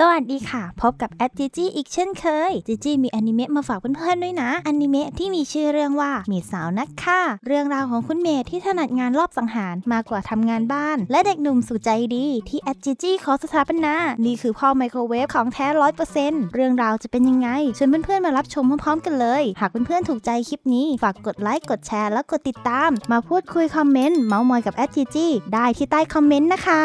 สวัสดีค่ะ พบกับแอดจีจีอีกเช่นเคยจีจีมีอนิเมะมาฝากเพื่อนๆด้วยนะอนิเมะที่มีชื่อเรื่องว่ามีสาวนักฆ่า เรื่องราวของคุณเมย์ที่ถนัดงานรอบสังหารมากกว่าทำงานบ้าน และเด็กหนุ่มสุใจดีที่แอดจีจีขอสถาปนา นี่คือพ่อไมโครเวฟของแท้ร้อยเปอร์เซ็นต์เรื่องราวจะเป็นยังไงชวนเพื่อนๆ มารับชมพร้อมๆกันเลย หากเพื่อนๆถูกใจคลิปนี้ ฝากกดไลค์กดแชร์และกดติดตามมาพูดคุยคอมเมนต์เมาส์มอยกับแอดจีจีได้ที่ใต้คอมเมนต์นะคะ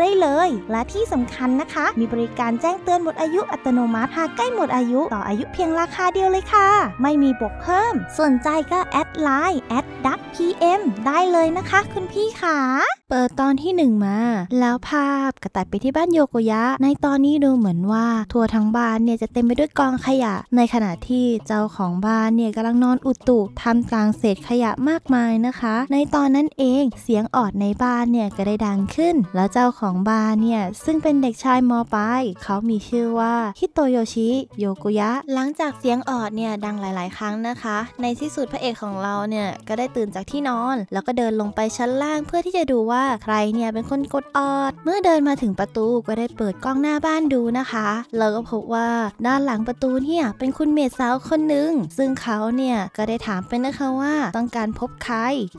ได้เลย และที่สำคัญนะคะ มีบริการแจ้งเตือนหมดอายุอัตโนมัติ หากใกล้หมดอายุ ต่ออายุเพียงราคาเดียวเลยค่ะ ไม่มีบวกเพิ่มสนใจก็ แอดไลน์แอดดักพีเอ็มได้เลยนะคะ คุณพี่ขาเปิดตอนที่1มา แล้วภาพกระตัดไปที่บ้านโยโกยะ ในตอนนี้ดูเหมือนว่า ทั่วทั้งบ้านเนี่ยจะเต็มไปด้วยกองขยะ ในขณะที่เจ้าของบ้านเนี่ยกำลังนอนอุตุทำกลางเศษขยะมากมายนะคะ ในตอนนั้นเองเสียงออดในบ้านเนี่ยก็ได้ดังขึ้น แล้วเจ้าของของบาเนี่ยซึ่งเป็นเด็กชายมปลายเขามีชื่อว่าฮิโตโยชิโยกุยะหลังจากเสียงออดเนี่ยดังหลาย ๆ ครั้งนะคะ ในที่สุดพระเอกของเราเนี่ยก็ได้ตื่นจากที่นอน แล้วก็เดินลงไปชั้นล่างเพื่อที่จะดูว่าใครเนี่ยเป็นคนกดออด เมื่อเดินมาถึงประตูก็ได้เปิดกล้องหน้าบ้านดูนะคะแล้วก็พบว่าด้านหลังประตูเนี่ยเป็นคุณเมดสาวคนหนึ่งซึ่งเขาเนี่ยก็ได้ถามไปนนะคะว่าต้องการพบใคร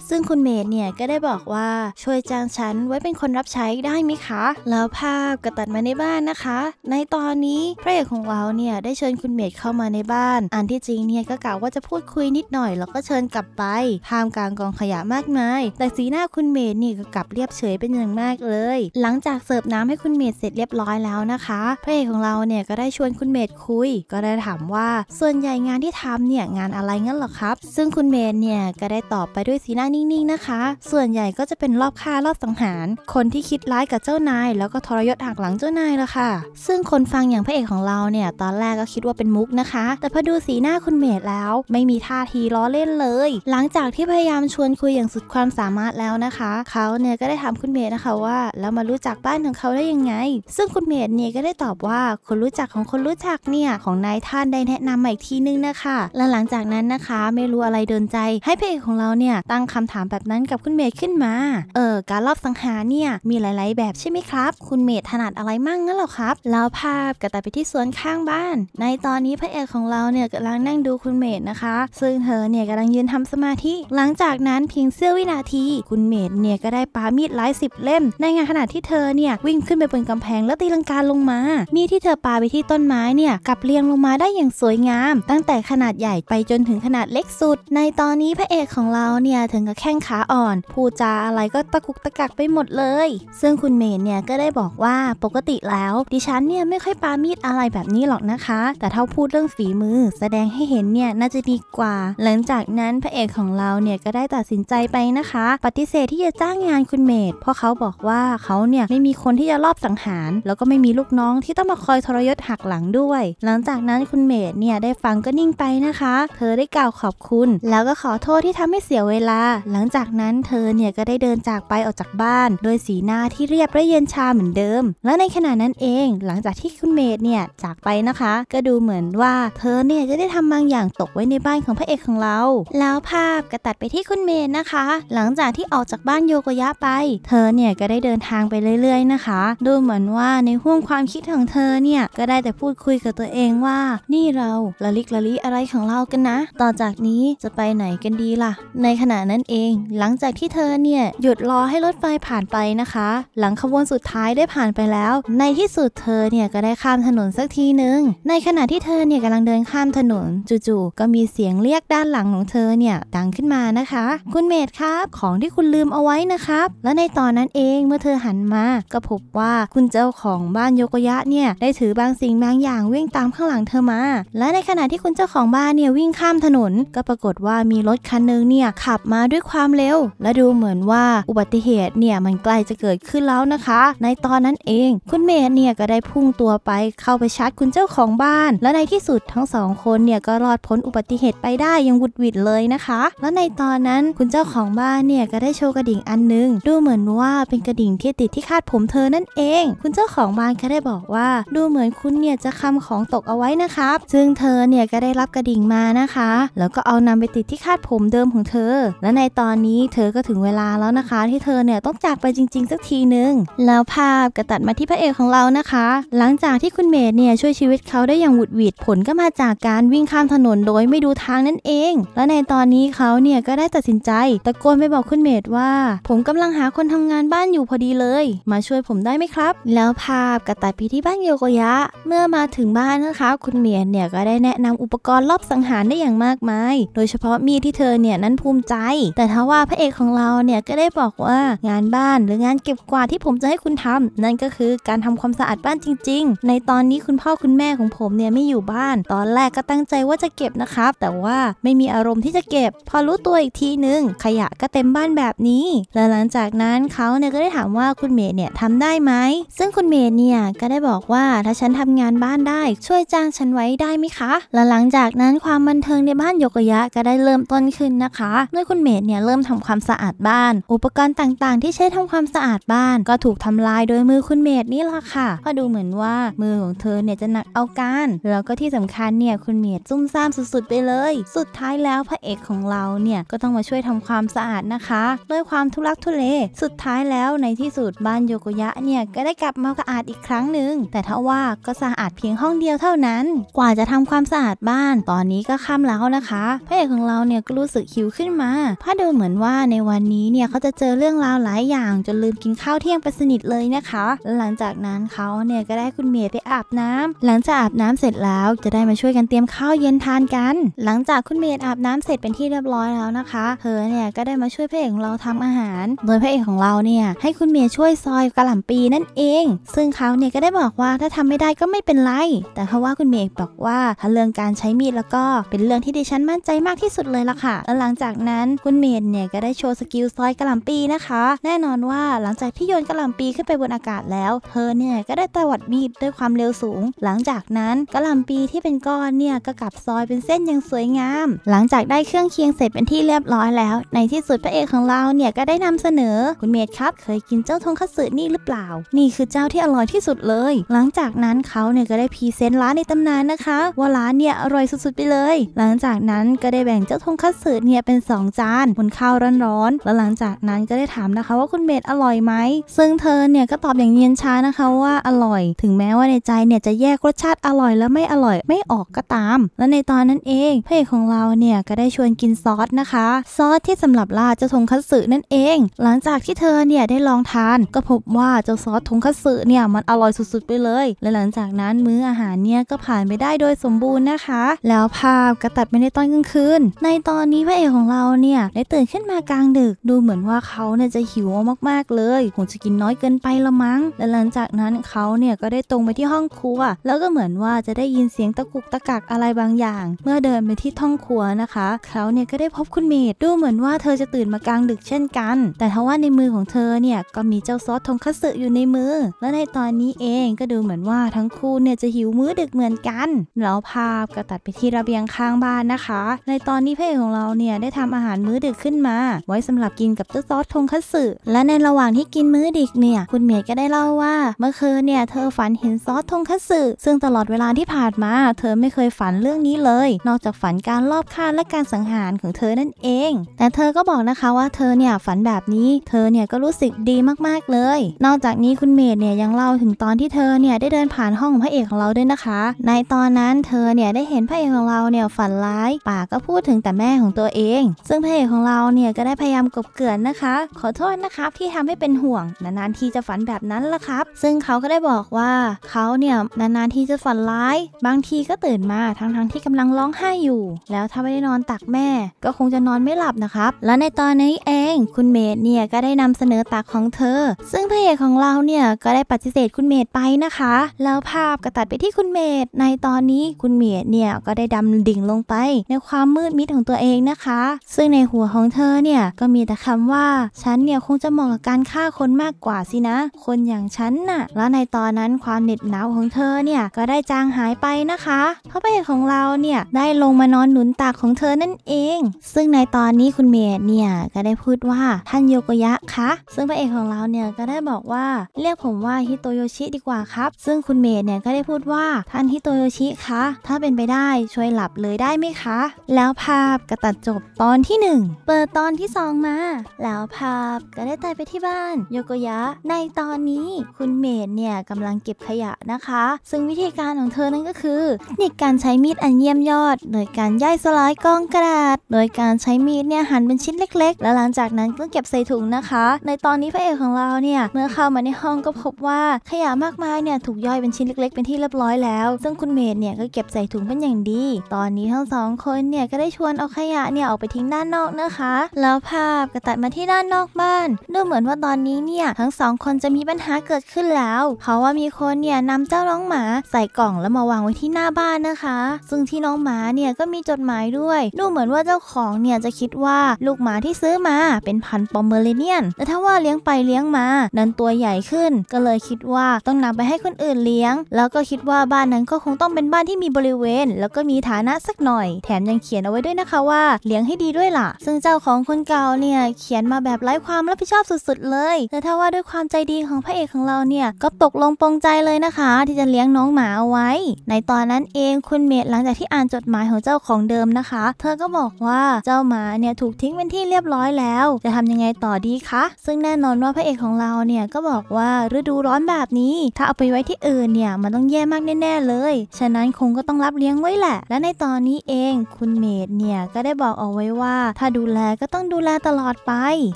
ซึ่งคุณเมดเนี่ยก็ได้บอกว่าช่วยจ้างฉันไว้เป็นคนรับใช้ได้ไหมมคะแล้วภาพก็ตัดมาในบ้านนะคะ ในตอนนี้พระเอกของเราเนี่ยได้เชิญคุณเมดเข้ามาในบ้าน อันที่จริงเนี่ยก็กะว่าจะพูดคุยนิดหน่อยแล้วก็เชิญกลับไปท่ามกลางกองขยะมากมาย แต่สีหน้าคุณเมดนี่ก็กลับเรียบเฉยเป็นอย่างมากเลย หลังจากเสิร์ฟน้ำให้คุณเมดเสร็จเรียบร้อยแล้วนะคะพระเอกของเราเนี่ยก็ได้ชวนคุณเมดคุย ก็ได้ถามว่า ส่วนใหญ่งานที่ทำเนี่ยงานอะไรงั้นหรอครับ ซึ่งคุณเมดเนี่ยก็ได้ตอบไปด้วยสีหน้านิ่งๆนะคะ ส่วนใหญ่ก็จะเป็นรอบฆ่ารอบสังหาร คนที่คิดร้ายกับเจ้านายแล้วก็ทรยศหักหลังเจ้านายละค่ะ ซึ่งคนฟังอย่างพระเอกของเราเนี่ยตอนแรกก็คิดว่าเป็นมุกนะคะ แต่พอดูสีหน้าคุณเมดแล้วไม่มีท่าทีล้อเล่นเลย หลังจากที่พยายามชวนคุยอย่างสุดความสามารถแล้วนะคะเขาเนี่ยก็ได้ถามคุณเมดนะคะว่าแล้วมารู้จักบ้านของเขาได้ยังไง ซึ่งคุณเมดเนี่ยก็ได้ตอบว่าคนรู้จักของคนรู้จักเนี่ยของนายท่านได้แนะนำมาอีกทีนึงนะคะและหลังจากนั้นนะคะไม่รู้อะไรเดินใจ ให้พระเอกของเราเนี่ยตั้งคำถามแบบนั้นกับคุณเมดขึ้นมาเออการลอบสังหารเนี่ยมีหลายๆแบบบใช่ไหมครับคุณเมธถนัดอะไรมั่งงั้นหรอครับแล้วภาพก็ตาไปที่สวนข้างบ้าน ในตอนนี้พระเอกของเราเนี่ยกำลังนั่งดูคุณเมธนะคะ ซึ่งเธอเนี่ยกำลังยืนทำสมาธิ หลังจากนั้นเพียงเสี้ยววินาที คุณเมธเนี่ยก็ได้ปามีดหลายสิบเล่มในงานขณะที่เธอเนี่ยวิ่งขึ้นไปบนกำแพงแล้วตีลังกาลงมา มีที่เธอปาไปที่ต้นไม้เนี่ยกลับเรียงลงมาได้อย่างสวยงาม ตั้งแต่ขนาดใหญ่ไปจนถึงขนาดเล็กสุด ในตอนนี้พระเอกของเราเนี่ยถึงกับแข้งขาอ่อนผู้จาอะไรก็ตะกุกตะกักไปหมดเลย ซึ่งคุณมนเนี่ยก็ได้บอกว่าปกติแล้ว ดิฉันเนี่ยไม่ค่อยปามีดอะไรแบบนี้หรอกนะคะ แต่ถ้าพูดเรื่องฝีมือ แสดงให้เห็นเนี่ยน่าจะดีกว่า หลังจากนั้นพระเอกของเราเนี่ยก็ได้ตัดสินใจไปนะคะ ปฏิเสธที่จะจ้างงานคุณเมดเพราะเขาบอกว่าเขาเนี่ยไม่มีคนที่จะรอบสังหาร แล้วก็ไม่มีลูกน้องที่ต้องมาคอยทรยศหักหลังด้วย หลังจากนั้นคุณเมดเนี่ยได้ฟังก็นิ่งไปนะคะ เธอได้กล่าวขอบคุณ แล้วก็ขอโทษที่ทำให้เสียเวลา หลังจากนั้นเธอเนี่ยก็ได้เดินจากไปออกจากบ้านโดยสีหน้าที่เรียบพระเย็นชาเหมือนเดิม และในขณะนั้นเอง หลังจากที่คุณเมดเนี่ยจากไปนะคะ ก็ดูเหมือนว่าเธอเนี่ยจะได้ทำบางอย่างตกไว้ในบ้านของพระเอกของเรา แล้วภาพก็ตัดไปที่คุณเมดนะคะ หลังจากที่ออกจากบ้านโยโกยะไป เธอเนี่ยก็ได้เดินทางไปเรื่อยๆนะคะ ดูเหมือนว่าในห่วงความคิดของเธอเนี่ย ก็ได้แต่พูดคุยกับตัวเองว่า นี่เราละลิกละลิอะไรของเรากันนะ ต่อจากนี้จะไปไหนกันดีล่ะ ในขณะนั้นเอง หลังจากที่เธอเนี่ยหยุดรอให้รถไฟผ่านไปนะคะ หลังขบวนสุดท้ายได้ผ่านไปแล้ว ในที่สุดเธอเนี่ยก็ได้ข้ามถนนสักทีหนึ่งในขณะที่เธอเนี่ยกำลังเดินข้ามถนน จู่ๆก็มีเสียงเรียกด้านหลังของเธอเนี่ยดังขึ้นมานะคะ คุณเมดครับของที่คุณลืมเอาไว้นะครับ และในตอนนั้นเองเมื่อเธอหันมาก็พบว่าคุณเจ้าของบ้านโยโกยะเนี่ยได้ถือบางสิ่งบางอย่างวิ่งตามข้างหลังเธอมา และในขณะที่คุณเจ้าของบ้านเนี่ยวิ่งข้ามถนนก็ปรากฏว่ามีรถคันนึงเนี่ยขับมาด้วยความเร็ว และดูเหมือนว่าอุบัติเหตุเนี่ยมันใกล้จะเกิดขึ้นแล้วนะคะในตอนนั้นเองคุณเมย์เนี่ยก็ได้พุ่งตัวไปเข้าไปชาร์จคุณเจ้าของบ้าน และในที่สุดทั้งสองคนเนี่ยก็รอดพ้นอุบัติเหตุไปได้ยังวุดวิดเลยนะคะ และในตอนนั้นคุณเจ้าของบ้านเนี่ยก็ได้โชว์กระดิ่งอันนึงดูเหมือนว่าเป็นกระดิ่งที่ติดที่คาดผมเธอนั่นเอง คุณเจ้าของบ้านก็ได้บอกว่าดูเหมือนคุณเนี่ยจะคำของตกเอาไว้นะครับซึ่งเธอเนี่ยก็ได้รับกระดิ่งมานะคะ แล้วก็เอานำไปติดที่คาดผมเดิมของเธอ และในตอนนี้เธอก็ถึงเวลาแล้วนะคะ ที่เธอเนี่ยต้องจากไปจริงๆสักทีนึงแล้วภาพก็ตัดมาที่พระเอกของเรานะคะ หลังจากที่คุณเมดเนี่ยช่วยชีวิตเขาได้อย่างหวุดหวิดผลก็มาจากการวิ่งข้ามถนนโดยไม่ดูทางนั่นเอง และในตอนนี้เขาเนี่ยก็ได้ตัดสินใจตะโกนไปบอกคุณเมดว่า ผมกำลังหาคนทำงานบ้านอยู่พอดีเลย มาช่วยผมได้ไหมครับ แล้วภาพก็ตัดไปที่บ้านโยโกยะเมื่อมาถึงบ้านนะคะคุณเมดเนี่ยก็ได้แนะนำอุปกรณ์รอบสังหารได้อย่างมากมาย โดยเฉพาะมีดที่เธอเนี่ยนั้นภูมิใจ แต่ทว่าพระเอกของเราเนี่ยก็ได้บอกว่างานบ้านหรืองานเก็บกวาดที่ผมจะให้คุณทำ นั่นก็คือการทำความสะอาดบ้านจริงๆ ในตอนนี้คุณพ่อคุณแม่ของผมเนี่ยไม่อยู่บ้าน ตอนแรกก็ตั้งใจว่าจะเก็บนะครับ แต่ว่าไม่มีอารมณ์ที่จะเก็บ พอรู้ตัวอีกทีนึงขยะก็เต็มบ้านแบบนี้และหลังจากนั้นเขาเนี่ยก็ได้ถามว่าคุณเมย์เนี่ยทำได้ไหมซึ่งคุณเมย์เนี่ยก็ได้บอกว่าถ้าฉันทำงานบ้านได้ ช่วยจ้างฉันไว้ได้ไหมคะและหลังจากนั้นความบันเทิงในบ้านโยกยะก็ได้เริ่มต้นขึ้นนะคะเมื่อคุณเมย์เนี่ยเริ่มทำความสะอาดบ้าน อุปกรณ์ต่างๆ ที่ใช้ทำความสะอาดบ้านกก็ถูกทำลายโดยมือคุณเมดนี่แหละค่ะก็ดูเหมือนว่ามือของเธอเนี่ยจะหนักเอาการ แล้วก็ที่สำคัญเนี่ยคุณเมดซุ่มซ่ามสุดๆไปเลย สุดท้ายแล้วพระเอกของเราเนี่ยก็ต้องมาช่วยทำความสะอาดนะคะ ด้วยความทุลักทุเลสุดท้ายแล้วในที่สุดบ้านโยโกยะเนี่ยก็ได้กลับมาสะอาดอีกครั้งหนึ่งแต่ถ้าว่าก็สะอาดเพียงห้องเดียวเท่านั้น กว่าจะทำความสะอาดบ้านตอนนี้ก็ค่ำแล้วนะคะพระเอกของเราเนี่ยก็รู้สึกหิวขึ้นมาเพราะดูเหมือนว่าในวันนี้เนี่ยเขาจะเจอเรื่องราวหลายอย่างจนลืมกินข้าวเที่ยงไปสนิทเลยนะคะ หลังจากนั้นเขาเนี่ยก็ได้คุณเมียไปอาบน้ำ หลังจากอาบน้ำเสร็จแล้วจะได้มาช่วยกันเตรียมข้าวเย็นทานกัน หลังจากคุณเมียอาบน้ำเสร็จเป็นที่เรียบร้อยแล้วนะคะเธอเนี่ยก็ได้มาช่วยพระเอกของเราทำอาหารโดยพระเอกของเราเนี่ยให้คุณเมียช่วยซอยกระหล่ำปีนั่นเอง ซึ่งเขาเนี่ยก็ได้บอกว่าถ้าทำไม่ได้ก็ไม่เป็นไร แต่เพราะว่าคุณเมียบอกว่าถ้าเรื่องการใช้มีดแล้วก็เป็นเรื่องที่ดิฉันมั่นใจมากที่สุดเลยละค่ะแล้วหลังจากนั้นคุณเมียเนี่ยก็ได้โชว์สกิลซอยกระหล่ำปีนะคะแน่นอนว่าหลังจากที่โยนกะหล่ำปีขึ้นไปบนอากาศแล้วเธอเนี่ยก็ได้ตวัดมีดด้วยความเร็วสูง หลังจากนั้นกะหล่ำปีที่เป็นก้อนเนี่ยก็กลับซอยเป็นเส้นอย่างสวยงาม หลังจากได้เครื่องเคียงเสร็จเป็นที่เรียบร้อยแล้ว ในที่สุดพระเอกของเราเนี่ยก็ได้นำเสนอคุณเมธครับ เคยกินเจ้าทงคัตสึนี่หรือเปล่า นี่คือเจ้าที่อร่อยที่สุดเลย หลังจากนั้นเขาเนี่ยก็ได้พรีเซนต์ร้านในตำนานนะคะว่าร้านเนี่ยอร่อยสุดๆไปเลย หลังจากนั้นก็ได้แบ่งเจ้าทงคัตสึเนี่ยเป็น2จานบนข้าวร้อนๆแล้วหลังจากนั้นก็ได้ถามนะคะว่าคุณเมธอร่อยไหมสึ่งเธอเนี่ยก็ตอบอย่างเนียนช้านะคะว่าอร่อย ถึงแม้ว่าในใจเนี่ยจะแยกรสชาติอร่อย และไม่อร่อยไม่ออกก็ตาม และในตอนนั้นเองเพื่อนของเราเนี่ยก็ได้ชวนกินซอสนะคะ ซอสที่สำหรับราดเจ้าทงคัตสึนั่นเอง หลังจากที่เธอเนี่ยได้ลองทาน ก็พบว่าเจ้าซอสทงคัตสึเนี่ยมันอร่อยสุดๆไปเลย และหลังจากนั้นมื้ออาหารเนี่ยก็ผ่านไปได้โดยสมบูรณ์นะคะ แล้วภาพก็ตัดไปในตอนกลางคืนในตอนนี้พระเอกของเราเนี่ยได้ตื่นขึ้นมากลางดึกดูเหมือนว่าเขาเนี่ยจะหิวมากๆเลยคงจะกินนน้อยเกินไปละมั้ง และหลังจากนั้นเขาเนี่ยก็ได้ตรงไปที่ห้องครัว แล้วก็เหมือนว่าจะได้ยินเสียงตะกุกตะกักอะไรบางอย่าง เมื่อเดินไปที่ท้องครัวนะคะ เขาเนี่ยก็ได้พบคุณเมดดูเหมือนว่าเธอจะตื่นมากลางดึกเช่นกัน แต่ทว่าในมือของเธอเนี่ยก็มีเจ้าซอสทงคัตสึอยู่ในมือ และในตอนนี้เองก็ดูเหมือนว่าทั้งคู่เนี่ยจะหิวมื้อดึกเหมือนกันแล้วภาพก็ตัดไปที่ระเบียงข้างบ้านนะคะ ในตอนนี้พื่เอกของเราเนี่ยได้ทำอาหารมื้อดึกขึ้นมา ไว้สำหรับกินกับเจ้าซอสทงคัตสึ และในระหว่างที่กินมื้อดึกิกเนี่ยคุณเมย์ก็ได้เล่าว่าเมื่อคืนเนี่ยเธอฝันเห็นซอสทงคัตสึซึ่งตลอดเวลาที่ผ่านมา เธอไม่เคยฝันเรื่องนี้เลย นอกจากฝันการลอบฆ่าและการสังหารของเธอนั่นเองแต่เธอก็บอกนะคะว่าเธอเนี่ยฝันแบบนี้ เธอเนี่ยก็รู้สึกดีมากๆเลย นอกจากนี้คุณเมย์เนี่ยยังเล่าถึงตอนที่เธอเนี่ยได้เดินผ่านห้องพระเอกของเราด้วยนะคะ ในตอนนั้นเธอเนี่ยได้เห็นพระเอกของเราเนี่ยฝันร้ายปากก็พูดถึงแต่แม่ของตัวเอง ซึ่งพระเอกของเราเนี่ยก็ได้พยายามกบเกลื่อนนะคะ ขอโทษนะครับที่ทำให้เป็นห่วงนานๆที่จะฝันแบบนั้นล่ะครับ ซึ่งเขาก็ได้บอกว่าเขาเนี่ยนานๆที่จะฝันร้าย บางทีก็ตื่นมาทั้งๆทที่กำลังร้องไห้อยู่ แล้วถ้าไม่ได้นอนตักแม่ ก็คงจะนอนไม่หลับนะครับ และในตอนนี้เองคุณเมดเนี่ยก็ได้นำเสนอตักของเธอ ซึ่งพระเอกของเราเนี่ยก็ได้ปฏิเสธคุณเมดไปนะคะ แล้วภาพก็ตัดไปที่คุณเมดในตอนนี้คุณเมดเนี่ยก็ได้ดำดิ่งลงไป ในความมืดมิดของตัวเองนะคะ ซึ่งในหัวของเธอเนี่ยก็มีแต่คำว่าฉันเนี่ยคงจะเหมาะกับการฆ่าคนมากกว่าสินะ คนอย่างฉันน่ะแล้วในตอนนั้นความเหน็ดหนาวของเธอเนี่ยก็ได้จางหายไปนะคะพระเอกของเราเนี่ยได้ลงมานอนหนุนตักของเธอนั่นเอง ซึ่งในตอนนี้คุณเม์เนี่ยก็ได้พูดว่าท่านโยโกยะคะซึ่งพระเอกของเราเนี่ยก็ได้บอกว่าเรียกผมว่าฮิโตโยชิดีกว่าครับซึ่งคุณเม์เนี่ยก็ได้พูดว่าท่านฮิโตโยชิคะถ้าเป็นไปได้ช่วยหลับเลยได้ไหมคะ แล้วภาพก็ตัดจบตอนที่ 1 เปิดตอนที่2มา แล้วภาพก็ได้ตายไปที่บ้านโยโกยะในตอนนี้คุณเมดเนี่ยกำลังเก็บขยะนะคะ ซึ่งวิธีการของเธอนั่นก็คือนิ่การใช้มีดอันเยี่ยมยอดโดยการย่อยสลายกองกระดาษโดยการใช้มีดเนี่ยหั่นเป็นชิ้นเล็กๆแล้วหลังจากนั้นก็เก็บใส่ถุงนะคะ ในตอนนี้พระเอกของเราเนี่ยเมื่อเข้ามาในห้องก็พบว่าขยะมากมายเนี่ยถูกย่อยเป็นชิ้นเล็กๆเป็นที่เรียบร้อยแล้ว ซึ่งคุณเมดเนี่ยก็เก็บใส่ถุงเป็นอย่างดี ตอนนี้ทั้งสองคนเนี่ยก็ได้ชวนเอาขยะเนี่ยออกไปทิ้งด้านนอกนะคะ แล้วภาพก็ตัดมาที่ด้านนอกบ้านดูเหมือนว่าตอนนี้เนี่ยทั้งสองคนจะมีปัญหาเกิดขึ้นแล้ว เพราะว่ามีคนเนี่ยนำเจ้าน้องหมา ใส่กล่องแล้วมาวางไว้ที่หน้าบ้านนะคะ ซึ่งที่น้องหมาเนี่ยก็มีจดหมายด้วยดูเหมือนว่าเจ้าของเนี่ยจะคิดว่าลูกหมาที่ซื้อมาเป็นพันปอมเบอร์เลเนียนแต่ถ้าว่าเลี้ยงไปเลี้ยงมา นั้นตัวใหญ่ขึ้น ก็เลยคิดว่าต้องนำไปให้คนอื่นเลี้ยง แล้วก็คิดว่าบ้านนั้นก็คงต้องเป็นบ้านที่มีบริเวณ แล้วก็มีฐานะสักหน่อยแถมยังเขียนเอาไว้ด้วยนะคะว่าเลี้ยงให้ดีด้วยล่ะซึ่งเจ้าของคนเก่าเนี่ยเขียนมาแบบไร้ความรับผิดชอบสุดๆ เลยแต่ถ้าว่าด้วยความใจดีของพระเอกของเราเนี่ยก็ตกลงปองใจเลยนะคะ ที่จะเลี้ยงน้องหมาเอาไว้ ในตอนนั้นเองคุณเมดหลังจากที่อ่านจดหมายของเจ้าของเดิมนะคะ เธอก็บอกว่าเจ้าหมาเนี่ยถูกทิ้งเป็นที่เรียบร้อยแล้ว จะทำยังไงต่อดีคะซึ่งแน่นอนว่าพระเอกของเราเนี่ยก็บอกว่าฤดูร้อนแบบนี้ ถ้าเอาไปไว้ที่อื่นเนี่ยมันต้องแย่มากแน่ๆเลย ฉะนั้นคงก็ต้องรับเลี้ยงไว้แหละ และในตอนนี้เองคุณเมดเนี่ยก็ได้บอกเอาไว้ว่าถ้าดูแลก็ต้องดูแลตลอดไป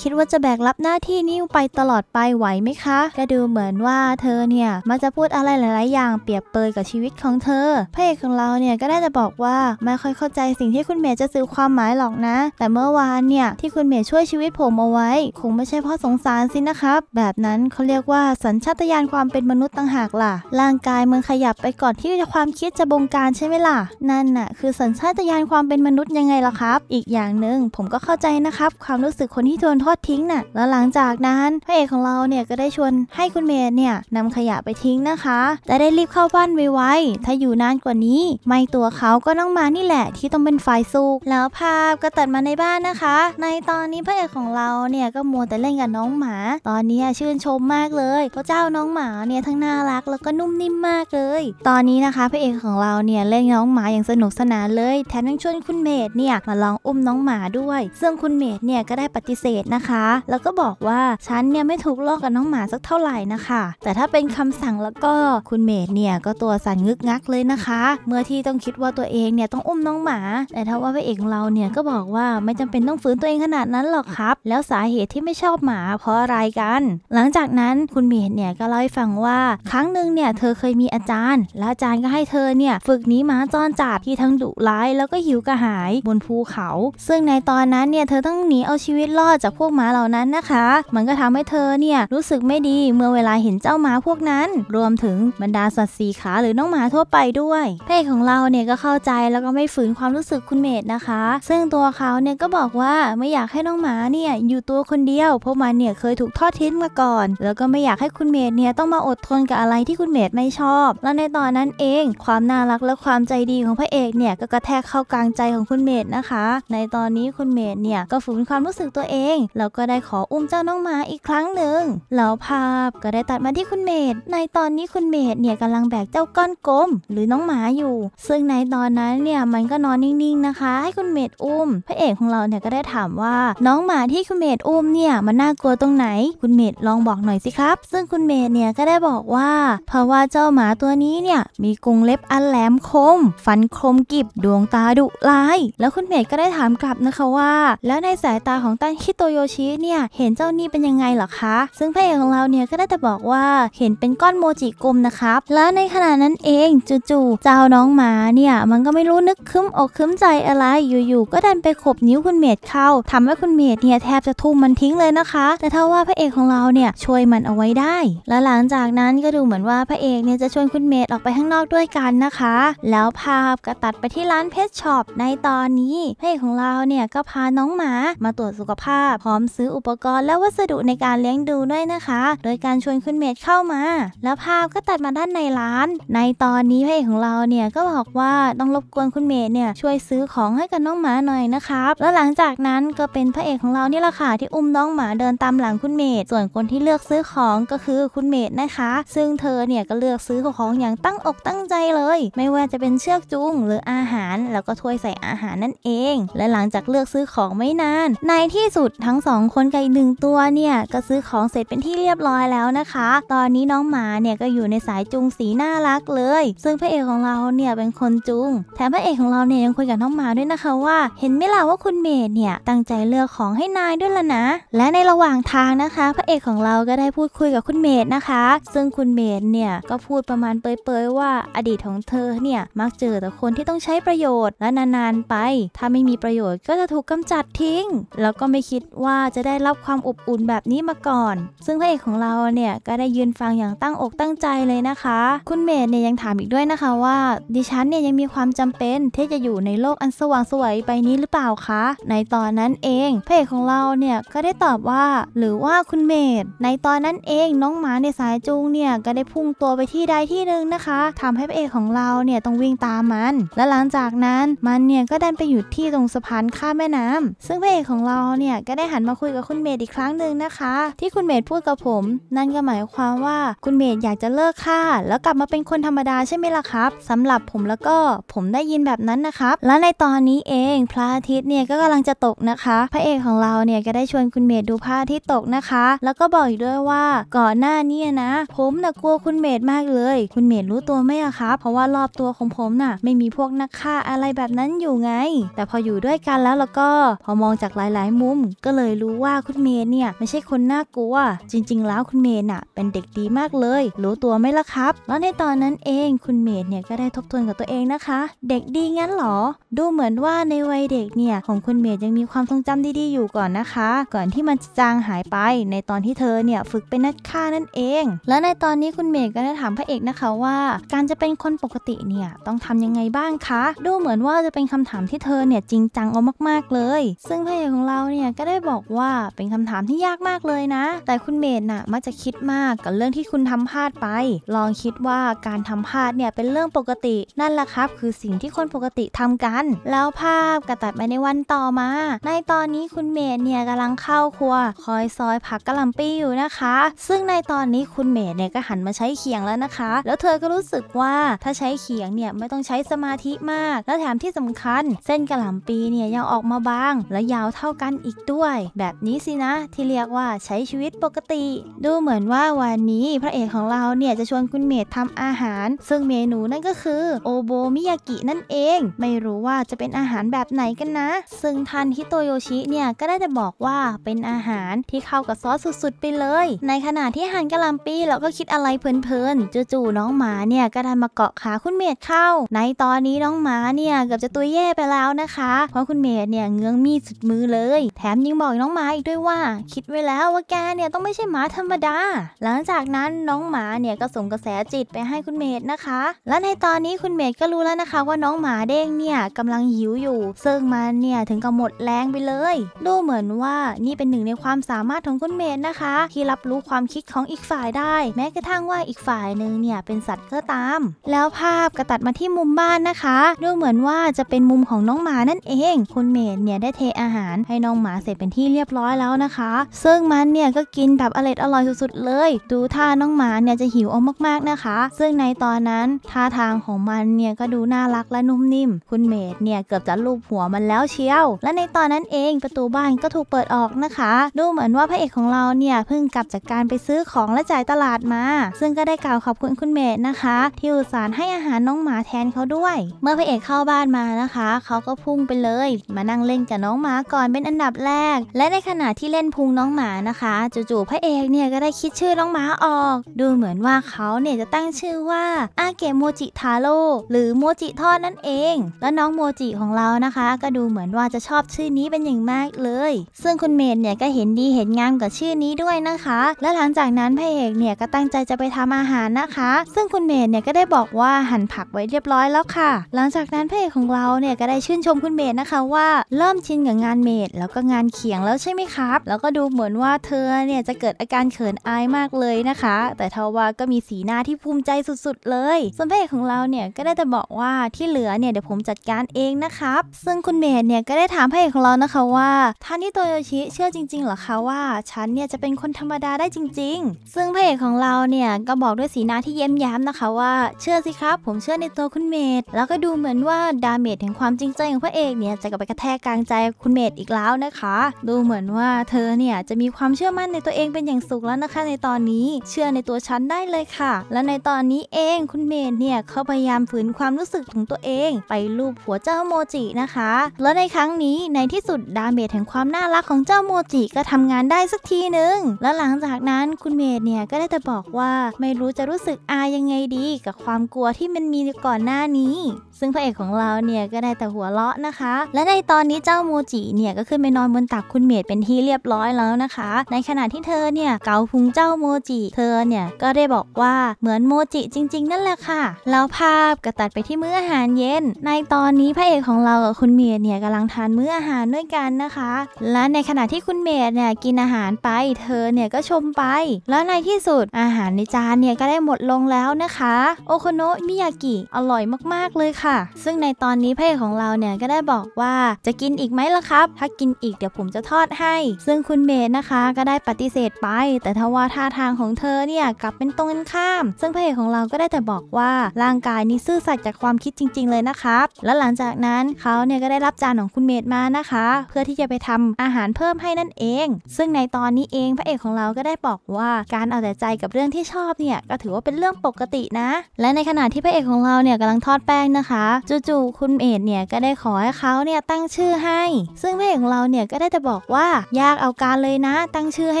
คิดว่าจะแบกรับหน้าที่นี้ไปตลอดไปไหวไหมคะ ก็ดูเหมือนว่าเธอเนี่ยมันจะพูดอะไรหลาย ๆ อย่างเปรียบเปยกับชีวิตของเธอ พระเอกของเราเนี่ยก็ได้จะบอกว่า ไม่ค่อยเข้าใจสิ่งที่คุณเมย์จะสื่อความหมายหรอกนะ แต่เมื่อวานเนี่ยที่คุณเมย์ช่วยชีวิตผมเอาไว้ คงไม่ใช่เพราะสงสารสินะครับ แบบนั้นเขาเรียกว่าสัญชาตญาณความเป็นมนุษย์ต่างหากล่ะ ร่างกายมันขยับไปก่อนที่ความคิดจะบงการใช่ไหมล่ะนั่นน่ะคือสัญชาตญาณความเป็นมนุษย์ยังไงล่ะครับ อีกอย่างหนึ่งผมก็เข้าใจนะครับความรู้สึกคนที่โดนทอดทิ้งน่ะแล้วหลังจากนั้นพระเอกของของเราเนี่ยก็ได้ชวนให้คุณเมย์เนี่ยนำขยะไปทิ้งนะคะจะได้รีบเข้าบ้านไวๆถ้าอยู่นานกว่านี้ ไม่ตัวเขาก็ต้องมานี่แหละที่ต้องเป็นไฟสูกแล้วภาพก็ตัดมาในบ้านนะคะ ในตอนนี้พระเอกของเราเนี่ยก็มัวแต่เล่นกับน้องหมา ตอนนี้ชื่นชมมากเลยเพราะเจ้าน้องหมาเนี่ยทั้งน่ารักแล้วก็นุ่มนิ่มมากเลย ตอนนี้นะคะพระเอกของเราเนี่ยเล่นน้องหมาอย่างสนุกสนานเลยแถมยังชวนคุณเมดเนี่ยมาลองอุ้มน้องหมาด้วยซึ่งคุณเมดเนี่ยก็ได้ปฏิเสธนะคะ แล้วก็บอกว่าฉันเนี่ยไม่ถูกูกลอกกับน้องหมาสักเท่าไหร่นะคะ แต่ถ้าเป็นคำสั่งแล้วก็คุณเมดเนี่ยก็ตัวสั่นงึกงักเลยนะคะ เมื่อที่ต้องคิดว่าตัวเองเนี่ยต้องอุ้มน้องหมา แต่ถ้าว่าพระเอกของเราเนี่ยก็บอกว่าไม่จำเป็นต้องฝืนตัวเองขนาดนั้นหรอกครับ แล้วสาเหตุที่ไม่ชอบหมาเพราะอะไรกัน หลังจากนั้นคุณเมดเนี่ยก็เล่าให้ฟังว่าครั้งหนึ่งเนี่ยเธอเคยมีอาจารย์ และอาจารย์ก็ให้เธอเนี่ยฝึกหนีหมาจรจัดที่ทั้งดุร้ายแล้วก็หิวกระหายบนภูเขา ซึ่งในตอนนั้นเนี่ยเธอต้องหนีเอาชีวิตรอดจากพวกหมาเหล่านั้นนะคะ มันก็ทำให้เธอเนี่ยรู้สึกไม่ดีเมื่อเวลาเห็นเจ้าหมาพวกนั้น รวมถึงบรรดาสัตว์สีขาหรือน้องหมาทั่วไปด้วยเพ่ของเราเนี่ยก็เข้าใจแล้วก็ไม่ฝืนความรู้สึกคุณเมดนะคะ ซึ่งตัวเขาเนี่ยก็บอกว่าไม่อยากให้น้องหมาเนี่ยอยู่ตัวคนเดียว เพราะมันเนี่ยเคยถูกทอดทิ้งมาก่อน แล้วก็ไม่อยากให้คุณเมดเนี่ยต้องมาอดทนกับอะไรที่คุณเมดไม่ชอบ แล้วในตอนนั้นเอง ความน่ารักและความใจดีของพระเอกเนี่ยก็กระแทกเข้ากลางใจของคุณเมดนะคะ ในตอนนี้คุณเมดเนี่ยก็ฝืนความรู้สึกตัวเองแล้วก็ได้ขออุ้มเจ้าน้องหมาอีกครั้งหนึ่งนงแล้วภาพก็ได้ตัดมาที่คุณเมดในตอนนี้คุณเมดเนี่ยกำลังแบกเจ้าก้อนกลมหรือน้องหมาอยู่ ซึ่งในตอนนั้นเนี่ยมันก็นอนนิ่งๆนะคะ ให้คุณเมดอุ้ม พระเอกของเราเนี่ยก็ได้ถามว่า น้องหมาที่คุณเมดอุ้มเนี่ยมันน่ากลัวตรงไหน คุณเมดลองบอกหน่อยสิครับ ซึ่งคุณเมดเนี่ยก็ได้บอกว่าเพราะว่าเจ้าหมาตัวนี้เนี่ยมีกรงเล็บอันแหลมคมฟันคมกิบ ดวงตาดุร้าย แล้วคุณเมดก็ได้ถามกลับนะคะว่า แล้วในสายตาของตันคิโตโยชิเนี่ยเห็นเจ้านี่เป็นยังไงเหรอคะซึ่งพระเอกของเราเนี่ยก็ได้แต่บอกว่าเห็นเป็นก้อนโมจิกลมนะครับแล้วในขณะนั้นเองจู่ๆเจ้าน้องหมาเนี่ยมันก็ไม่รู้นึกคึ้มอกคึ้มใจอะไรอยู่ๆก็ดันไปขบนิ้วคุณเมดเข้า ทำให้คุณเมดเนี่ยแทบจะทุ่มมันทิ้งเลยนะคะ แต่ถ้าว่าพระเอกของเราเนี่ยช่วยมันเอาไว้ได้ และหลังจากนั้นก็ดูเหมือนว่าพระเอกเนี่ยจะชวนคุณเมดออกไปข้างนอกด้วยกันนะคะ แล้วภาพก็ตัดไปที่ร้านเพชรช็อปในตอนนี้พระเอกของเราเนี่ยก็พาน้องหมามาตรวจสุขภาพพร้อมซื้ออุปกรณ์และวัสดุในการเลี้ยงดดูด้วยนะคะ โดยการชวนคุณเมดเข้ามา แล้วภาพก็ตัดมาด้านในร้าน ในตอนนี้พระเอกของเราเนี่ยก็บอกว่าต้องรบกวนคุณเมดเนี่ยช่วยซื้อของให้กับน้องหมาหน่อยนะครับ แล้วหลังจากนั้นก็เป็นพระเอกของเรานี่แหละค่ะที่อุ้มน้องหมาเดินตามหลังคุณเมดส่วนคนที่เลือกซื้อของก็คือคุณเมดนะคะ ซึ่งเธอเนี่ยก็เลือกซื้อของอย่างตั้งอกตั้งใจเลย ไม่ว่าจะเป็นเชือกจูงหรืออาหาร แล้วก็ถ้วยใส่อาหารนั่นเอง และหลังจากเลือกซื้อของไม่นาน ในที่สุดทั้งสองคนกับอีกหนึ่งตัวเนี่ยก็ซื้อของของเสร็จเป็นที่เรียบร้อยแล้วนะคะ ตอนนี้น้องหมาเนี่ยก็อยู่ในสายจุงสีน่ารักเลย ซึ่งพระเอกของเราเนี่ยเป็นคนจุงแถมพระเอกของเราเนี่ยยังคุยกับน้องหมาด้วยนะคะว่า เห็นไหมล่ะว่าคุณเมดเนี่ยตั้งใจเลือกของให้นายด้วยละนะ และในระหว่างทางนะคะ พระเอกของเรา ก็ได้พูดคุยกับคุณเมดนะคะ ซึ่งคุณเมดเนี่ยก็พูดประมาณเปยๆว่า อดีตของเธอเนี่ยมักเจอแต่คนที่ต้องใช้ประโยชน์ และนาน ๆ ไป ถ้าไม่มีประโยชน์ก็จะถูกกำจัดทิ้ง แล้วก็ไม่คิดว่าจะได้รับความอบอุ่นแบบนี้มาก่อนอนซึ่งพระเอกของเราเนี่ยก็ได้ยืนฟังอย่างตั้งอกตั้งใจเลยนะคะ คุณเมดเนี่ยยังถามอีกด้วยนะคะว่า ดิฉันเนี่ยยังมีความจำเป็นที่จะอยู่ในโลกอันสว่างสวยไปนี้หรือเปล่าคะในตอนนั้นเองพระเอกของเราเนี่ยก็ได้ตอบว่าหรือว่าคุณเมดในตอนนั้นเองน้องหมาในสายจูงเนี่ย ก็ได้พุ่งตัวไปที่ใดที่หนึ่งนะคะ ทำให้พระเอกของเราเนี่ยต้องวิ่งตามมัน และหลังจากนั้นมันเนี่ยก็ดันไปหยุดที่ตรงสะพานข้ามแม่น้ำ ซึ่งพระเอกของเราเนี่ยก็ได้หันมาคุยกับคุณเมดอีกครั้งหนึ่งนะคะที่ที่คุณเมดพูดกับผม นั่นก็หมายความว่า คุณเมดอยากจะเลิกฆ่า แล้วกลับมาเป็นคนธรรมดาใช่ไหมล่ะครับ สำหรับผมแล้วก็ผมได้ยินแบบนั้นนะครับและในตอนนี้เองพระอาทิตย์เนี่ยก็กำลังจะตกนะคะ พระเอกของเราเนี่ยก็ได้ชวนคุณเมดดูพระอาทิตย์ตกนะคะ แล้วก็บอกอีกด้วยว่าก่อนหน้านี้นะ ผมน่ะกลัวคุณเมดมากเลย คุณเมดรู้ตัวไหมะครับเพราะว่ารอบตัวของผมน่ะไม่มีพวกนักฆ่าอะไรแบบนั้นอยู่ไง แต่พออยู่ด้วยกันแล้วแล้วก็พอมองจากหลาย ๆ มุมก็เลยรู้ว่าคุณเมดเนี่ยไม่ใช่คนน่ากลัวัวจริงๆ แล้วคุณเมย์น่ะเป็นเด็กดีมากเลยรู้ตัวไหมล่ะครับ แล้วในตอนนั้นเองคุณเมย์เนี่ยก็ได้ทบทวนกับตัวเองนะคะ เด็กดีงั้นหรอดูเหมือนว่าในวัยเด็กเนี่ยของคุณเมย์ยังมีความทรงจำดีๆ อยู่ก่อนนะคะ ก่อนที่มันจะจางหายไปในตอนที่เธอเนี่ยฝึกเป็นนักฆ่านั่นเอง แล้วในตอนนี้คุณเมย์ก็ได้ถามพระเอกนะคะว่า การจะเป็นคนปกติเนี่ยต้องทำยังไงบ้างคะ ดูเหมือนว่าจะเป็นคำถามที่เธอเนี่ยจริงจังเอามากๆเลย ซึ่งพระเอกของเราเนี่ยก็ได้บอกว่าเป็นคำถามที่ยากมากเลยนะแต่คุณเมดน่ะมักจะคิดมากกับเรื่องที่คุณทำพลาดไป ลองคิดว่าการทำพลาดเนี่ยเป็นเรื่องปกตินั่นแหละครับคือสิ่งที่คนปกติทำกัน แล้วภาพกระตัดไปในวันต่อมา ในตอนนี้คุณเมดเนี่ยกำลังเข้าครัว คอยซอย ผักกะหล่ำปีอยู่นะคะ ซึ่งในตอนนี้คุณเมดเนี่ยก็หันมาใช้เขียงแล้วนะคะ แล้วเธอก็รู้สึกว่าถ้าใช้เขียงเนี่ยไม่ต้องใช้สมาธิมากและแถมที่สำคัญ เส้นกะหล่ำปีเนี่ยยังออกมาบาง และยาวเท่ากันอีกด้วย แบบนี้สินะที่เรียกว่าใช้ชีวิตวิตปกติ ดูเหมือนว่าวันนี้พระเอกของเราเนี่ยจะชวนคุณเมททำอาหาร ซึ่งเมนูนั่นก็คือ โอโบมิยากินั่นเอง ไม่รู้ว่าจะเป็นอาหารแบบไหนกันนะ ซึ่งทันฮิโตโยชิเนี่ยก็ได้แต่บอกว่าเป็นอาหารที่เข้ากับซอสสุดๆ ไปเลย ในขณะที่หันกะลำปีเราก็คิดอะไรเพลินๆจู่ๆน้องหมาเนี่ยก็ได้มาเกาะขาคุณเมทเข้า ในตอนนี้น้องหมาเนี่ยเกือบจะตัวแย่ไปแล้วนะคะ เพราะคุณเมทเนี่ยเงื้องมีดสุดมือเลย แถมยังบอกน้องหมาอีกด้วยว่า คิดไว้แล้วว่าแกเนี่ยต้องไม่ใช่หมาธรรมดา หลังจากนั้นน้องหมาเนี่ยก็ส่งกระแสจิตไปให้คุณเมดนะคะ และในตอนนี้คุณเมดก็รู้แล้วนะคะว่าน้องหมาเด้งเนี่ยกำลังหิวอยู่ซึ่งมันเนี่ยถึงกับหมดแรงไปเลย ดูเหมือนว่านี่เป็นหนึ่งในความสามารถของคุณเมดนะคะ ที่รับรู้ความคิดของอีกฝ่ายได้ แม้กระทั่งว่าอีกฝ่ายหนึ่งเนี่ยเป็นสัตว์ก็ตาม แล้วภาพกระตัดมาที่มุมบ้านนะคะดูเหมือนว่าจะเป็นมุมของน้องหมานั่นเอง คุณเมดเนี่ยได้เทอาหารให้น้องหมาเสร็จเป็นที่เรียบร้อยแล้วนะคะซึ่งมันเนี่ยก็ก็กินแบบอร่อยอร่อยสุดๆเลย ดูท่าน้องหมาเนี่ยจะหิวออกมากๆนะคะ ซึ่งในตอนนั้นท่าทางของมันเนี่ยก็ดูน่ารักและนุ่มนิ่ม คุณเมดเนี่ยเกือบจะลูบหัวมันแล้วเชียว และในตอนนั้นเองประตูบ้านก็ถูกเปิดออกนะคะ ดูเหมือนว่าพระเอกของเราเนี่ยเพิ่งกลับจากการไปซื้อของและจ่ายตลาดมา ซึ่งก็ได้กล่าวขอบคุณคุณเมดนะคะ ที่อุตส่าห์ให้อาหารน้องหมาแทนเขาด้วย เมื่อพระเอกเข้าบ้านมานะคะเขาก็พุ่งไปเลย มานั่งเล่นกับน้องหมาก่อนเป็นอันดับแรก และในขณะที่เล่นพุงน้องหมานะคะจู่ๆพระเอกเนี่ยก็ได้คิดชื่อน้องหมาออก ดูเหมือนว่าเขาเนี่ยจะตั้งชื่อว่าอาเกะโมจิทาโร่หรือโมจิทอดนั่นเองแล้วน้องโมจิของเรานะคะก็ดูเหมือนว่าจะชอบชื่อนี้เป็นอย่างมากเลยซึ่งคุณเมดเนี่ยก็เห็นดีเห็นงามกับชื่อนี้ด้วยนะคะ และหลังจากนั้นพระเอกเนี่ยก็ตั้งใจจะไปทำอาหารนะคะ ซึ่งคุณเมดเนี่ยก็ได้บอกว่าหั่นผักไว้เรียบร้อยแล้วค่ะ หลังจากนั้นพระเอกของเราเนี่ยก็ได้ชื่นชมคุณเมดนะคะ ว่าเริ่มชินกับงานเมดแล้วก็งานเขียงแล้วใช่ไหมครับ แล้วก็ดูเหมือนว่าเธออเนี่ยจะเกิดอาการเขินอายมากเลยนะคะ แต่ทว่าก็มีสีหน้าที่ภูมิใจสุด ๆ เลย ส่วนพเอกของเราเนี่ยก็ได้แต่บอกว่าที่เหลือเนี่ยเดี๋ยวผมจัดการเองนะครับซึ่งคุณเมดเนี่ยก็ได้ถามพเอกของเรานะคะว่า ท่านที่โตโยชิเชื่อจริงๆหรอคะว่าฉันเนี่ยจะเป็นคนธรรมดาได้จริงๆ ซึ่งพเอกของเราเนี่ยก็บอกด้วยสีหน้าที่เย้มย้มนะคะว่า เชื่อสิครับ ผมเชื่อในตัวคุณเมดแล้วก็ดูเหมือนว่าดาเมจแห่งความจริงใจของพระเอกเนี่ยจะกลับไปกระแทกกลางใจคุณเมดอีกแล้วนะคะ ดูเหมือนว่าเธอเนี่ยจะมีความเชื่อมัั่นในตัวเองเป็นอย่างสูงแล้วนะคะ ในตอนนี้เชื่อในตัวฉันได้เลยค่ะ และในตอนนี้เองคุณเมดเนี่ยเขาพยายามฝืนความรู้สึกของตัวเองไปลูบหัวเจ้าโมจินะคะและในครั้งนี้ในที่สุดดาเมจแห่งความน่ารักของเจ้าโมจิก็ทำงานได้สักทีหนึ่งและหลังจากนั้นคุณเมดเนี่ย ก็ได้แต่บอกว่า ไม่รู้จะรู้สึกอายยังไงดีกับความกลัวที่มันมีก่อนหน้านี้ ซึ่งพระเอกของเราเนี่ยก็ได้แต่หัวเราะนะคะ และในตอนนี้เจ้าโมจิเนี่ยก็ขึ้นไปนอนบนตักคุณเมดเป็นที่เรียบร้อยแล้วนะคะในขขณะที่เธอเนี่ยเกาพุงเจ้าโมจิ เธอเนี่ยก็ได้บอกว่าเหมือนโมจิจริงๆ นั่นแหละค่ะ แล้วภาพก็ตัดไปที่มื้ออาหารเย็น ในตอนนี้พระเอกของเรากับคุณเมียเนี่ยกำลังทานมื้ออาหารด้วยกันนะคะ และในขณะที่คุณเมียเนี่ยกินอาหารไป เธอเนี่ยก็ชมไป แล้วในที่สุดอาหารในจานเนี่ยก็ได้หมดลงแล้วนะคะ โอโคโนะมิยากิ อร่อยมากๆเลยค่ะ ซึ่งในตอนนี้พระเอกของเราเนี่ยก็ได้บอกว่าจะกินอีกไหมล่ะครับ ถ้ากินอีกเดี๋ยวผมจะทอดให้ ซึ่งคุณเมย์นะคะก็ได้ปฏิเสธไป แต่ทว่าท่าทางของเธอเนี่ยกลับเป็นตรงกันข้าม ซึ่งพระเอกของเราก็ได้แต่บอกว่าร่างกายนี้ซื่อสัตย์จากความคิดจริงๆเลยนะครับแล้วหลังจากนั้นเขาเนี่ยก็ได้รับจานของคุณเมดมานะคะ เพื่อที่จะไปทำอาหารเพิ่มให้นั่นเอง ซึ่งในตอนนี้เองพระเอกของเราก็ได้บอกว่า การเอาแต่ใจกับเรื่องที่ชอบเนี่ยก็ถือว่าเป็นเรื่องปกตินะ และในขณะที่พระเอกของเราเนี่ยกำลังทอดแป้งนะคะจู่ๆคุณเมดเนี่ยก็ได้ขอให้เขาเนี่ยตั้งชื่อให้ ซึ่งพระเอกของเราเนี่ยก็ได้แต่บอกว่ายากเอาการเลยนะตั้งชื่ออให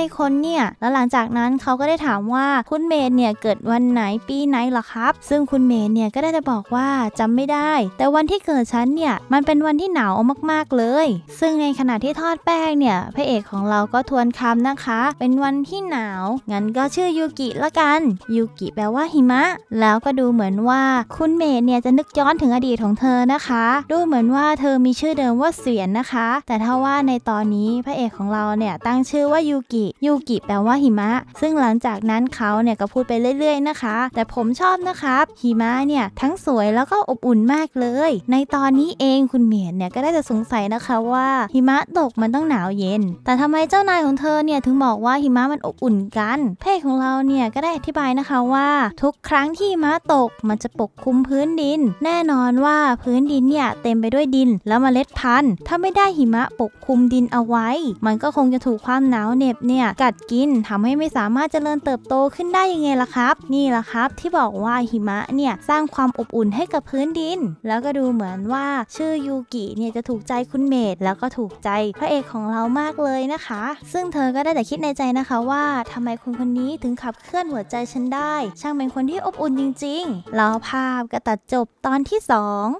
้คนเนี่ยแล้วหลังจากนั้นเขาก็ได้ถามว่าคุณเมย์เนี่ยเกิดวันไหนปีไหนหรอครับ ซึ่งคุณเมย์เนี่ยก็ได้จะบอกว่า จำไม่ได้ แต่วันที่เกิดฉันเนี่ยมันเป็นวันที่หนาวมากๆเลย ซึ่งในขณะที่ทอดแป้งเนี่ยพระเอกของเราก็ทวนคำนะคะ เป็นวันที่หนาวงั้นก็ชื่อยูกิละกัน ยูกิแปลว่าหิมะ แล้วก็ดูเหมือนว่าคุณเมย์เนี่ยจะนึกย้อนถึงอดีตของเธอนะคะ ดูเหมือนว่าเธอมีชื่อเดิมว่าเสียนนะคะ แต่ถ้าว่าในตอนนี้พระเอกของเราเนี่ยตั้งชื่อว่ายูกิิยูกิแปลว่าหิมะ ซึ่งหลังจากนั้นเขาเนี่ยก็พูดไปเรื่อย ๆนะคะ แต่ผมชอบนะครับ หิมะเนี่ยทั้งสวยแล้วก็อบอุ่นมากเลย ในตอนนี้เองคุณเหมียนเนี่ยก็ได้จะสงสัยนะคะว่าหิมะตกมันต้องหนาวเย็น แต่ทำไมเจ้านายของเธอเนี่ยถึงบอกว่าหิมะมันอบอุ่นกันเพศของเราเนี่ยก็ได้อธิบายนะคะว่า ทุกครั้งที่หิมะตกมันจะปกคลุมพื้นดิน แน่นอนว่าพื้นดินเนี่ยเต็มไปด้วยดินแล้วมเมล็ดพันธุ์ ถ้าไม่ได้หิมะปกคลุมดินเอาไว้ มันก็คงจะถูกความหนาวเหน็บเนี่ยกัดกินทำให้ไม่สามารถเจริญเติบโตขึ้นได้ยังไงล่ะครับ นี่ล่ะครับที่บอกว่าหิมะเนี่ยสร้างความอบอุ่นให้กับพื้นดิน แล้วก็ดูเหมือนว่าชื่อยูกิเนี่ยจะถูกใจคุณเมดแล้วก็ถูกใจพระเอกของเรามากเลยนะคะ ซึ่งเธอก็ได้แต่คิดในใจนะคะว่าทำไมคนคนนี้ถึงขับเคลื่อนหัวใจฉันได้ ช่างเป็นคนที่อบอุ่นจริงๆแล้วภาพก็ตัดจบตอนที่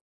2